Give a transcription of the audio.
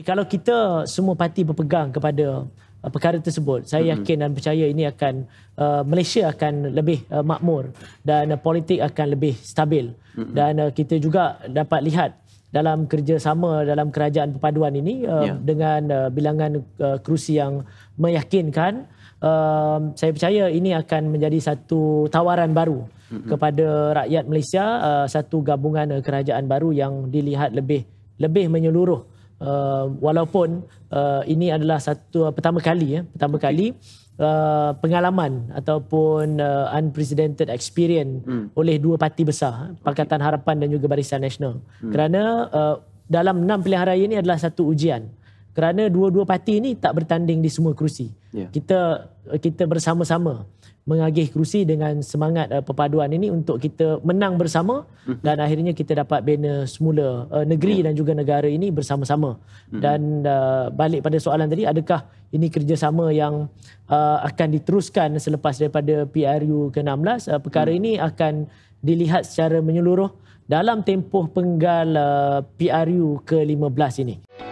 Eh, kalau kita semua parti berpegang kepada uh, perkara tersebut saya yakin dan percaya ini akan uh, Malaysia akan lebih uh, makmur dan uh, politik akan lebih stabil dan uh, kita juga dapat lihat dalam kerjasama dalam kerajaan perpaduan ini uh, yeah. dengan uh, bilangan uh, kerusi yang meyakinkan uh, saya percaya ini akan menjadi satu tawaran baru mm-hmm. kepada rakyat Malaysia uh, satu gabungan uh, kerajaan baru yang dilihat lebih lebih menyeluruh Uh, walaupun uh, ini adalah satu uh, pertama kali ya, pertama okay. kali uh, pengalaman ataupun uh, unprecedented experience hmm. oleh dua parti besar, ha. Pakatan Harapan dan juga Barisan Nasional. Hmm. Kerana uh, dalam enam pilihan raya ini adalah satu ujian kerana dua-dua parti ini tak bertanding di semua kerusi. Yeah. Kita kita bersama-sama mengagih kerusi dengan semangat uh, perpaduan ini untuk kita menang bersama mm-hmm. dan akhirnya kita dapat bina semula uh, negeri yeah. dan juga negara ini bersama-sama. Mm-hmm. Dan uh, balik pada soalan tadi adakah ini kerjasama yang uh, akan diteruskan selepas daripada PRU ke-16? Uh, perkara mm. ini akan dilihat secara menyeluruh dalam tempoh penggal uh, PRU ke-15 ini. Mm.